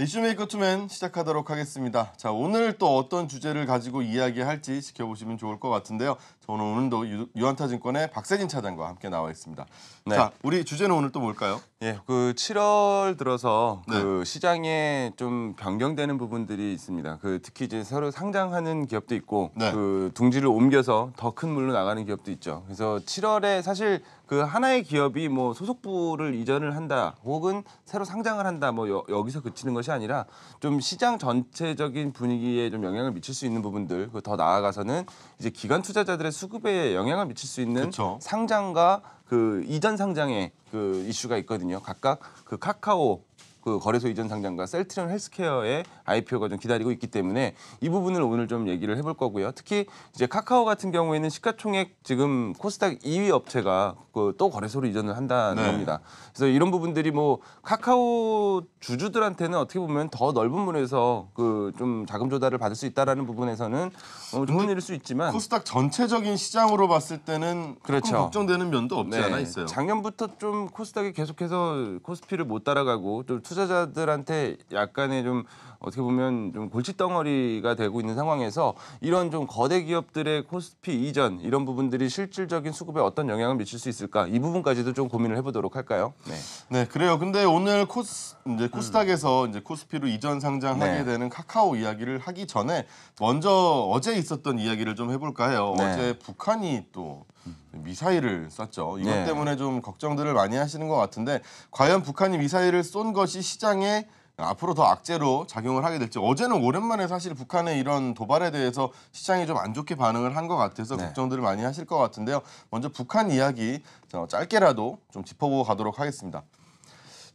이슈메이커 투맨 시작하도록 하겠습니다. 자 오늘 또 어떤 주제를 가지고 이야기할지 지켜보시면 좋을 것 같은데요. 저는 오늘도 유, 한타증권의 박세진 차장과 함께 나와 있습니다. 네. 자 우리 주제는 오늘 또 뭘까요? 예, 그 7월 들어서 네. 그 시장에 좀 변경되는 부분들이 있습니다. 그 특히 이제 새로 상장하는 기업도 있고 네. 그 둥지를 옮겨서 더 큰 물로 나가는 기업도 있죠. 그래서 7월에 사실 그 하나의 기업이 뭐 소속부를 이전을 한다 혹은 새로 상장을 한다 뭐 여, 여 기서 그치는 것이 아니라 좀 시장 전체적인 분위기에 좀 영향을 미칠 수 있는 부분들 그 더 나아가서는 이제 기관 투자자들의 수급에 영향을 미칠 수 있는 그쵸. 상장과 그 이전 상장의 그 이슈가 있거든요. 각각 그 카카오 그 거래소 이전 상장과 셀트리온 헬스케어의 IPO가 좀 기다리고 있기 때문에 이 부분을 오늘 좀 얘기를 해볼 거고요. 특히 이제 카카오 같은 경우에는 시가총액 지금 코스닥 2위 업체가 그또 거래소로 이전을 한다는 네. 겁니다. 그래서 이런 부분들이 뭐 카카오 주주들한테는 어떻게 보면 더 넓은 문에서 그 좀 자금 조달을 받을 수 있다라는 부분에서는 어, 좋은 일일 수 있지만 코스닥 전체적인 시장으로 봤을 때는 그렇죠. 걱정되는 면도 없지 네. 않아 있어요. 작년부터 좀 코스닥이 계속해서 코스피를 못 따라가고 좀 투자 투자자들한테 약간의 좀 어떻게 보면 좀 골칫덩어리가 되고 있는 상황에서 이런 좀 거대 기업들의 코스피 이전 이런 부분들이 실질적인 수급에 어떤 영향을 미칠 수 있을까 이 부분까지도 좀 고민을 해보도록 할까요? 네, 네 그래요. 근데 오늘 코스 이제 음. 코스닥에서 음. 이제 코스피로 이전 상장하게 네. 되는 카카오 이야기를 하기 전에 먼저 어제 있었던 이야기를 좀 해볼까 해요. 네. 어제 북한이 또 음. 미사일을 쐈죠. 이것 네. 때문에 좀 걱정들을 많이 하시는 것 같은데 과연 북한이 미사일을 쏜 것이 시장에 앞으로 더 악재로 작용을 하게 될지 어제는 오랜만에 사실 북한의 이런 도발에 대해서 시장이 좀 안 좋게 반응을 한 것 같아서 네. 걱정들을 많이 하실 것 같은데요. 먼저 북한 이야기 짧게라도 좀 짚어보고 가도록 하겠습니다.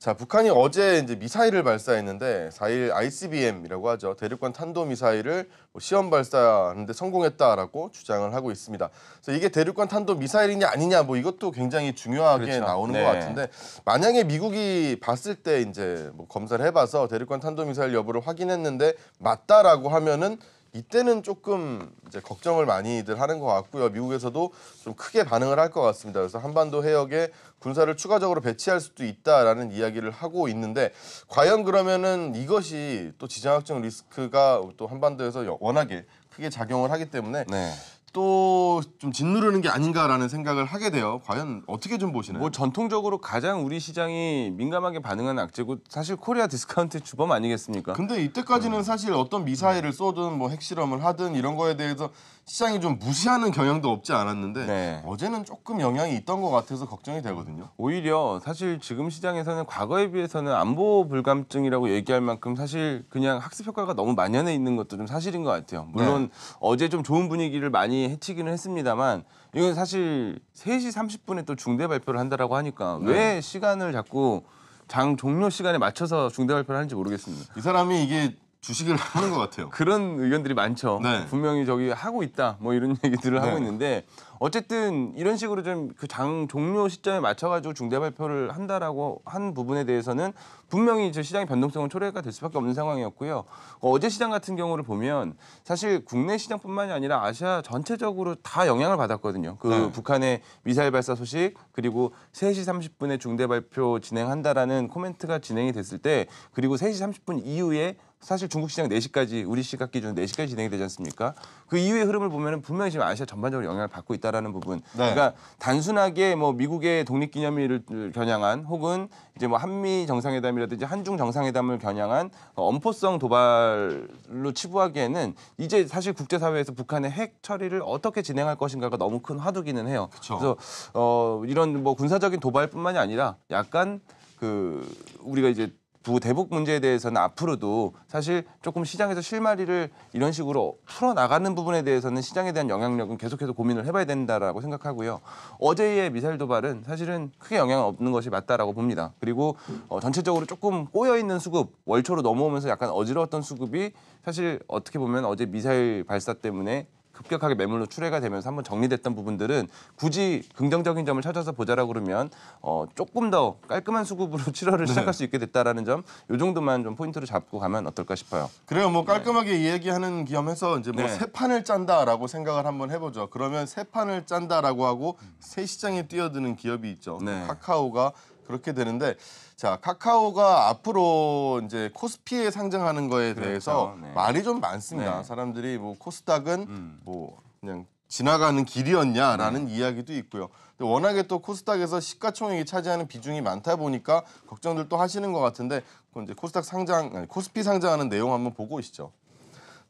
자, 북한이 어제 이제 미사일을 발사했는데 4일 ICBM이라고 하죠. 대륙간 탄도 미사일을 뭐 시험 발사하는데 성공했다라고 주장을 하고 있습니다. 그래서 이게 대륙간 탄도 미사일이냐 아니냐 뭐 이것도 굉장히 중요하게 그렇죠. 나오는 네. 것 같은데 만약에 미국이 봤을 때 이제 뭐 검사를 해봐서 대륙간 탄도 미사일 여부를 확인했는데 맞다라고 하면은 이때는 조금 이제 걱정을 많이들 하는 것 같고요. 미국에서도 좀 크게 반응을 할 것 같습니다. 그래서 한반도 해역에 군사를 추가적으로 배치할 수도 있다라는 이야기를 하고 있는데 과연 그러면은 이것이 또 지정학적 리스크가 또 한반도에서 워낙에 크게 작용을 하기 때문에 네. 또좀 짓누르는 게 아닌가라는 생각을 하게 돼요. 과연 어떻게 좀 보시나요? 뭐 전통적으로 가장 우리 시장이 민감하게 반응한 악재고 사실 코리아 디스카운트 주범 아니겠습니까? 근데 이때까지는 음. 사실 어떤 미사일을 쏘든 뭐 핵실험을 하든 이런 거에 대해서 시장이 좀 무시하는 경향도 없지 않았는데 네. 어제는 조금 영향이 있던 것 같아서 걱정이 되거든요. 오히려 사실 지금 시장에서는 과거에 비해서는 안보 불감증이라고 얘기할 만큼 사실 그냥 학습 효과가 너무 만연해 있는 것도 좀 사실인 것 같아요. 물론 네. 어제 좀 좋은 분위기를 많이 해치기는 했습니다만 이건 사실 3시 30분에 또 중대 발표를 한다라고 하니까 네. 왜 시간을 자꾸 장 종료 시간에 맞춰서 중대 발표를 하는지 모르겠습니다. 이 사람이 이게 주식을 하는 것 같아요. 그런 의견들이 많죠. 네. 분명히 저기 하고 있다 뭐 이런 얘기들을 네. 하고 있는데 어쨌든 이런 식으로 좀 그 장 종료 시점에 맞춰가지고 중대 발표를 한다라고 한 부분에 대해서는 분명히 이제 시장의 변동성은 초래가 될 수밖에 없는 상황이었고요. 그 어제 시장 같은 경우를 보면 사실 국내 시장뿐만이 아니라 아시아 전체적으로 다 영향을 받았거든요. 그 네. 북한의 미사일 발사 소식 그리고 3시 30분에 중대 발표 진행한다라는 코멘트가 진행이 됐을 때 그리고 3시 30분 이후에 사실 중국 시장 4시까지 우리 시각 기준 4시까지 진행이 되지 않습니까? 그 이후의 흐름을 보면 은 분명히 지금 아시아 전반적으로 영향을 받고 있다라는 부분. 네. 그러니까 단순하게 뭐 미국의 독립기념일을 겨냥한 혹은 이제 뭐 한미 정상회담이라든지 한중 정상회담을 겨냥한 그 엄포성 도발로 치부하기에는 이제 사실 국제사회에서 북한의 핵 처리를 어떻게 진행할 것인가가 너무 큰 화두기는 해요. 그쵸. 그래서 어 이런 뭐 군사적인 도발뿐만이 아니라 약간 그 우리가 이제 부 대북 문제에 대해서는 앞으로도 사실 조금 시장에서 실마리를 이런 식으로 풀어나가는 부분에 대해서는 시장에 대한 영향력은 계속해서 고민을 해봐야 된다라고 생각하고요. 어제의 미사일 도발은 사실은 크게 영향 없는 것이 맞다라고 봅니다. 그리고 어, 전체적으로 조금 꼬여있는 수급, 월초로 넘어오면서 약간 어지러웠던 수급이 사실 어떻게 보면 어제 미사일 발사 때문에 급격하게 매물로 출회가 되면서 한번 정리됐던 부분들은 굳이 긍정적인 점을 찾아서 보자라고 그러면 어, 조금 더 깔끔한 수급으로 7월을 시작할 수 있게 됐다라는 점요 정도만 좀 포인트로 잡고 가면 어떨까 싶어요. 그래요. 뭐 네. 깔끔하게 이야기하는 기염해서 이제 뭐새 네. 판을 짠다라고 생각을 한번 해보죠. 그러면 새 판을 짠다라고 하고 새 시장에 뛰어드는 기업이 있죠. 카카오가 그렇게 되는데 자 카카오가 앞으로 이제 코스피에 상장하는 거에 그렇죠. 대해서 네. 말이 좀 많습니다. 네. 사람들이 뭐 코스닥은 음. 뭐 그냥 지나가는 길이었냐라는 네. 이야기도 있고요. 근데 워낙에 또 코스닥에서 시가총액이 차지하는 비중이 많다 보니까 걱정들 도 하시는 것 같은데 그건 이제 코스닥 상장 아니, 코스피 상장하는 내용 한번 보고 오시죠.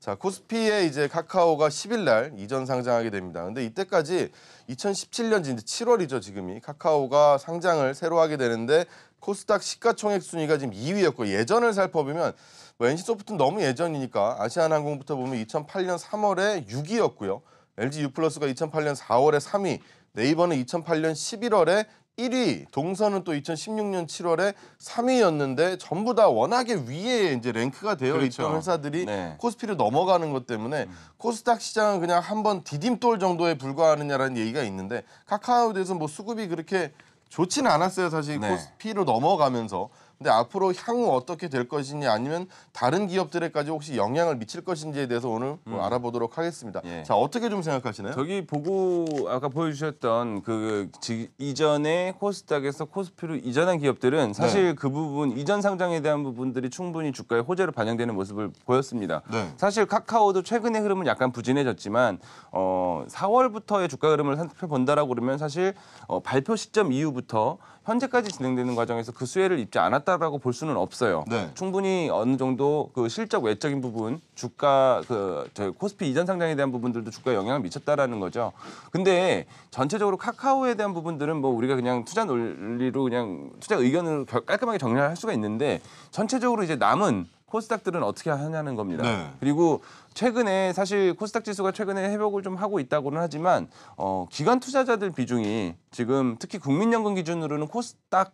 자, 코스피에 이제 카카오가 10일 날 이전 상장하게 됩니다. 근데 이때까지 2017년 이제 7월이죠, 지금이. 카카오가 상장을 새로 하게 되는데 코스닥 시가총액 순위가 지금 2위였고 예전을 살펴보면 뭐 NC소프트는 너무 예전이니까 아시아나항공부터 보면 2008년 3월에 6위였고요. LG 유 플러스가 2008년 4월에 3위, 네이버는 2008년 11월에 1위 동선은 또 2016년 7월에 3위였는데 전부 다 워낙에 위에 이제 랭크가 되어 그렇죠. 있던 회사들이 네. 코스피를 넘어가는 것 때문에 음. 코스닥 시장은 그냥 한번 디딤돌 정도에 불과하느냐라는 얘기가 있는데 카카오에 대해서 뭐 수급이 그렇게 좋지는 않았어요 사실 네. 코스피로 넘어가면서 근데 앞으로 향후 어떻게 될 것이냐 아니면 다른 기업들에까지 혹시 영향을 미칠 것인지에 대해서 오늘 뭐 음. 알아보도록 하겠습니다. 예. 자 어떻게 좀 생각하시나요? 저기 보고 아까 보여주셨던 그 지, 이전에 코스닥에서 코스피로 이전한 기업들은 네. 사실 네. 그 부분 이전 상장에 대한 부분들이 충분히 주가에 호재로 반영되는 모습을 보였습니다. 네. 사실 카카오도 최근의 흐름은 약간 부진해졌지만 어, 4월부터의 주가 흐름을 살펴본다라고 그러면 사실 어, 발표 시점 이후부터 현재까지 진행되는 과정에서 그 수혜를 입지 않았다라고 볼 수는 없어요. 네. 충분히 어느 정도 그 실적 외적인 부분, 주가 그 저희 코스피 이전 상장에 대한 부분들도 주가에 영향을 미쳤다라는 거죠. 근데 전체적으로 카카오에 대한 부분들은 뭐 우리가 그냥 투자 논리로 그냥 투자 의견을 깔끔하게 정리할 수가 있는데 전체적으로 이제 남은 코스닥들은 어떻게 하냐는 겁니다. 네. 그리고 최근에 사실 코스닥 지수가 최근에 회복을 좀 하고 있다고는 하지만 어, 기관 투자자들 비중이 지금 특히 국민연금 기준으로는 코스닥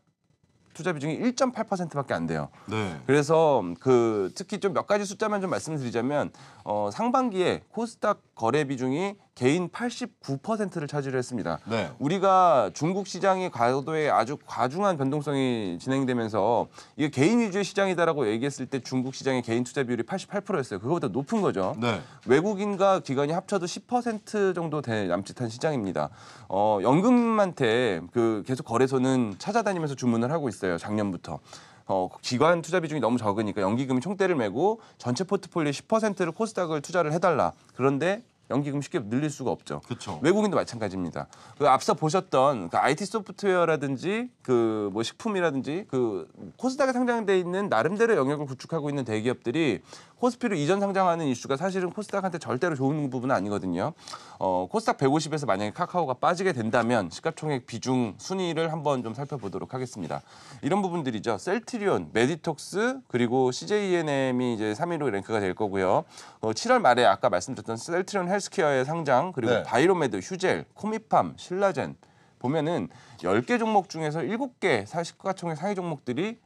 투자 비중이 1.8%밖에 안 돼요. 네. 그래서 그 특히 좀 몇 가지 숫자만 좀 말씀드리자면 어, 상반기에 코스닥 거래 비중이 개인 89%를 차지 했습니다. 네. 우리가 중국 시장이 과도에 아주 과중한 변동성이 진행되면서 이게 개인 위주의 시장이다라고 얘기했을 때 중국 시장의 개인 투자 비율이 88%였어요. 그거보다 높은 거죠. 네. 외국인과 기관이 합쳐도 10% 정도 될 남짓한 시장입니다. 어, 연금한테 그 계속 거래소는 찾아다니면서 주문을 하고 있어요. 작년부터. 어, 기관 투자 비중이 너무 적으니까 연기금이 총대를 메고 전체 포트폴리오 10%를 코스닥을 투자를 해달라. 그런데 연기금 쉽게 늘릴 수가 없죠. 그쵸. 외국인도 마찬가지입니다. 그 앞서 보셨던 그 IT 소프트웨어라든지 그 뭐 식품이라든지 그 코스닥에 상장돼 있는 나름대로 영역을 구축하고 있는 대기업들이 코스피로 이전 상장하는 이슈가 사실은 코스닥한테 절대로 좋은 부분은 아니거든요. 어, 코스닥 150에서 만약에 카카오가 빠지게 된다면 시가총액 비중 순위를 한번 좀 살펴보도록 하겠습니다. 이런 부분들이죠. 셀트리온, 메디톡스 그리고 CJNM이 이제 3위로 랭크가 될 거고요. 어, 7월 말에 아까 말씀드렸던 셀트리온 헬 헬스케어의 상장 그리고 네. 바이로메드, 휴젤, 코미팜, 신라젠 보면은 0개 종목 중에서 일곱 개 시가총액 상위 종목들이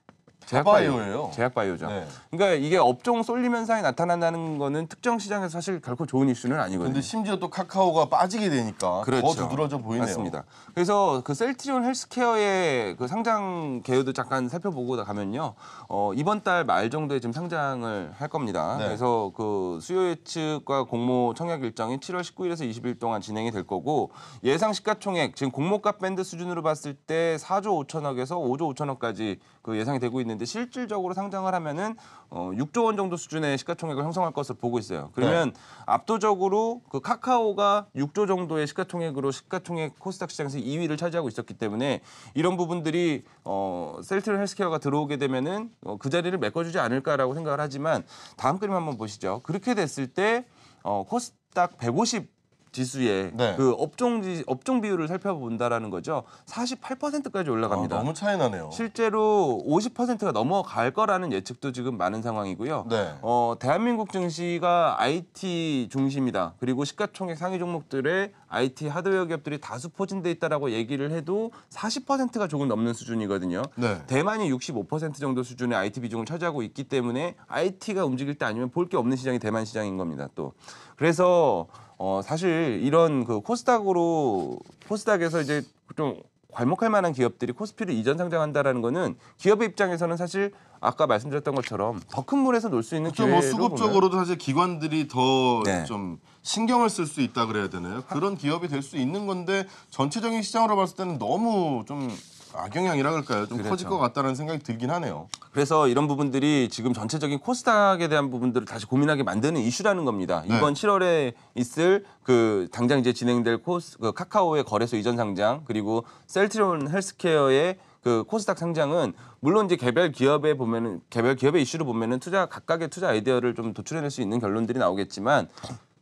제약바이오예요. 제약바이오죠. 네. 그러니까 이게 업종 쏠림 현상이 나타난다는 거는 특정 시장에서 사실 결코 좋은 이슈는 아니거든요. 근데 심지어 또 카카오가 빠지게 되니까 그렇죠. 더 두드러져 보이네요. 맞습니다. 그래서 그 셀트리온 헬스케어의 그 상장 개요도 잠깐 살펴보고 가면요. 어, 이번 달 말 정도에 지금 상장을 할 겁니다. 네. 그래서 그 수요 예측과 공모 청약 일정이 7월 19일에서 20일 동안 진행이 될 거고 예상 시가총액 지금 공모가 밴드 수준으로 봤을 때 4조 5천억에서 5조 5천억까지 그 예상이 되고 있는데 실질적으로 상장을 하면은 어 6조 원 정도 수준의 시가총액을 형성할 것으로 보고 있어요. 그러면 네. 압도적으로 그 카카오가 6조 정도의 시가총액으로 시가총액 코스닥 시장에서 2위를 차지하고 있었기 때문에 이런 부분들이 어 셀트럴 헬스케어가 들어오게 되면은 어그 자리를 메꿔주지 않을까라고 생각을 하지만 다음 그림 한번 보시죠. 그렇게 됐을 때 어, 코스닥 150 지수의 네. 그 업종 지, 업종 비율을 살펴본다라는 거죠. 48%까지 올라갑니다. 아, 너무 차이 나네요. 실제로 50%가 넘어갈 거라는 예측도 지금 많은 상황이고요. 네. 어, 대한민국 증시가 IT 중심이다. 그리고 시가총액 상위 종목들의 IT 하드웨어 기업들이 다수 포진돼 있다라고 얘기를 해도 40%가 조금 넘는 수준이거든요. 네. 대만이 65% 정도 수준의 IT 비중을 차지하고 있기 때문에 IT가 움직일 때 아니면 볼 게 없는 시장이 대만 시장인 겁니다. 또 그래서 어 사실 이런 그 코스닥으로 코스닥에서 이제 좀 괄목할 만한 기업들이 코스피를 이전 상장한다라는 거는 기업의 입장에서는 사실 아까 말씀드렸던 것처럼 더 큰 물에서 놀 수 있는 기회로 그렇죠. 뭐 수급적으로도 보면. 사실 기관들이 더좀 네. 신경을 쓸 수 있다 그래야 되나요? 그런 기업이 될 수 있는 건데 전체적인 시장으로 봤을 때는 너무 좀 악영향이라 그럴까요? 좀 그렇죠. 커질 것 같다는 생각이 들긴 하네요. 그래서 이런 부분들이 지금 전체적인 코스닥에 대한 부분들을 다시 고민하게 만드는 이슈라는 겁니다. 네. 이번 7월에 있을 그 당장 이제 진행될 코스 그 카카오의 거래소 이전 상장 그리고 셀트리온 헬스케어의 그 코스닥 상장은 물론 이제 개별 기업에 보면은 개별 기업의 이슈를 보면은 투자 각각의 투자 아이디어를 좀 도출해낼 수 있는 결론들이 나오겠지만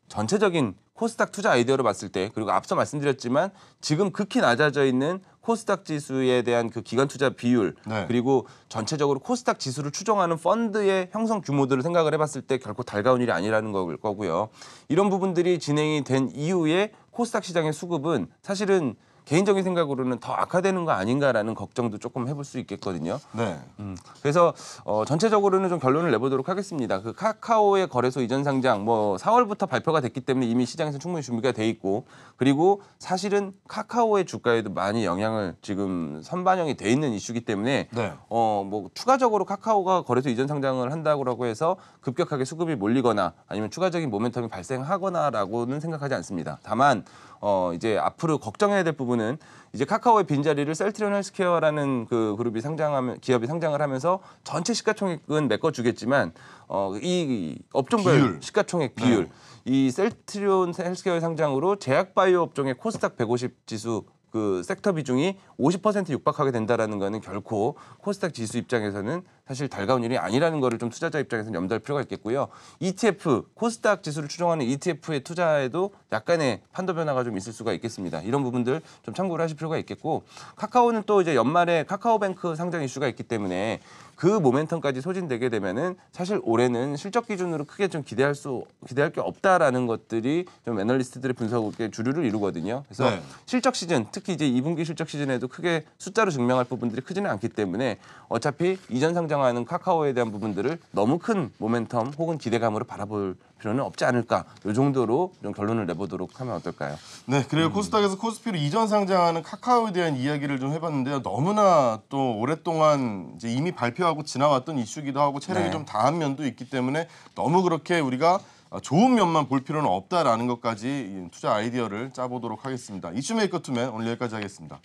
전체적인 코스닥 투자 아이디어로 봤을 때 그리고 앞서 말씀드렸지만 지금 극히 낮아져 있는 코스닥 지수에 대한 그 기관 투자 비율 네. 그리고 전체적으로 코스닥 지수를 추정하는 펀드의 형성 규모들을 생각을 해봤을 때 결코 달가운 일이 아니라는 걸 거고요. 이런 부분들이 진행이 된 이후에 코스닥 시장의 수급은 사실은 개인적인 생각으로는 더 악화되는 거 아닌가라는 걱정도 조금 해볼 수 있겠거든요. 네. 음, 그래서 어, 전체적으로는 좀 결론을 내보도록 하겠습니다. 그 카카오의 거래소 이전 상장 뭐 4월부터 발표가 됐기 때문에 이미 시장에서 충분히 준비가 돼 있고 그리고 사실은 카카오의 주가에도 많이 영향을 지금 선반영이 돼 있는 이슈기 때문에 네. 어뭐 추가적으로 카카오가 거래소 이전 상장을 한다고 해서 급격하게 수급이 몰리거나 아니면 추가적인 모멘텀이 발생하거나라고는 생각하지 않습니다. 다만 어 이제 앞으로 걱정해야 될 부분은 이제 카카오의 빈자리를 셀트리온 헬스케어라는 그 그룹이 상장하면 기업이 상장을 하면서 전체 시가총액은 메꿔 주겠지만 어이 업종별 비율. 시가총액 네. 비율 네. 이 셀트리온 헬스케어 상장으로 제약바이오 업종의 코스닥 150 지수 그 섹터 비중이 50% 육박하게 된다라는 거는 결코 코스닥 지수 입장에서는 사실 달가운 일이 아니라는 것을 좀 투자자 입장에서는 염두할 필요가 있겠고요. ETF, 코스닥 지수를 추정하는 ETF에 투자에도 약간의 판도 변화가 좀 있을 수가 있겠습니다. 이런 부분들 좀 참고를 하실 필요가 있겠고 카카오는 또 이제 연말에 카카오뱅크 상장 이슈가 있기 때문에 그 모멘텀까지 소진되게 되면은 사실 올해는 실적 기준으로 크게 좀 기대할 수 기대할 게 없다라는 것들이 좀 애널리스트들의 분석의 주류를 이루거든요. 그래서 네. 실적 시즌 특히 이제 2분기 실적 시즌에도 크게 숫자로 증명할 부분들이 크지는 않기 때문에 어차피 이전 상장하는 카카오에 대한 부분들을 너무 큰 모멘텀 혹은 기대감으로 바라볼 필요는 없지 않을까 이 정도로 좀 결론을 내보도록 하면 어떨까요? 네, 그리고 음. 코스닥에서 코스피로 이전 상장하는 카카오에 대한 이야기를 좀 해봤는데요. 너무나 또 오랫동안 이제 이미 발표하고 지나왔던 이슈기도 하고 체력이 네. 좀 다한 면도 있기 때문에 너무 그렇게 우리가 어, 좋은 면만 볼 필요는 없다라는 것까지 투자 아이디어를 짜보도록 하겠습니다. 이슈메이커 투맨 오늘 여기까지 하겠습니다.